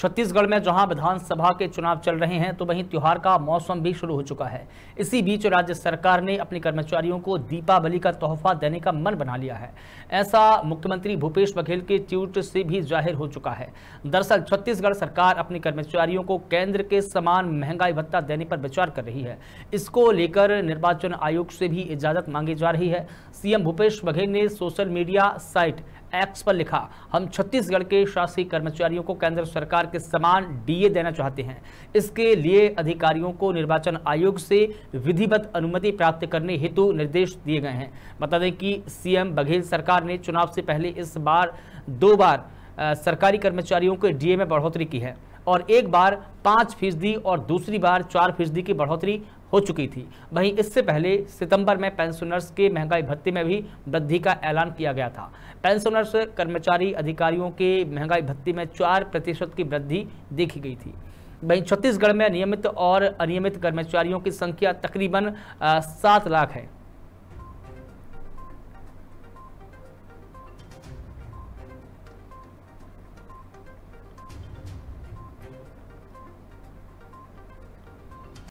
छत्तीसगढ़ में जहां विधानसभा के चुनाव चल रहे हैं तो वहीं त्यौहार का मौसम भी शुरू हो चुका है इसी बीच राज्य सरकार ने अपने कर्मचारियों को दीपावली का तोहफा देने का मन बना लिया है ऐसा मुख्यमंत्री भूपेश बघेल के ट्वीट से भी जाहिर हो चुका है दरअसल छत्तीसगढ़ सरकार अपने कर्मचारियों को केंद्र के समान महंगाई भत्ता देने पर विचार कर रही है इसको लेकर निर्वाचन आयोग से भी इजाजत मांगी जा रही है सीएम भूपेश बघेल ने सोशल मीडिया साइट एक्स पर लिखा हम छत्तीसगढ़ के शासकीय कर्मचारियों को केंद्र सरकार के समान डीए देना चाहते हैं इसके लिए अधिकारियों को निर्वाचन आयोग से विधिवत अनुमति प्राप्त करने हेतु निर्देश दिए गए हैं बता दें कि सीएम बघेल सरकार ने चुनाव से पहले इस बार दो बार सरकारी कर्मचारियों के डीए में बढ़ोतरी की है और एक बार पाँच फीसदी और दूसरी बार चार फीसदी की बढ़ोतरी हो चुकी थी वहीं इससे पहले सितंबर में पेंशनर्स के महंगाई भत्ते में भी वृद्धि का ऐलान किया गया था पेंशनर्स कर्मचारी अधिकारियों के महंगाई भत्ते में चार प्रतिशत की वृद्धि देखी गई थी वहीं छत्तीसगढ़ में नियमित और अनियमित कर्मचारियों की संख्या तकरीबन सात लाख है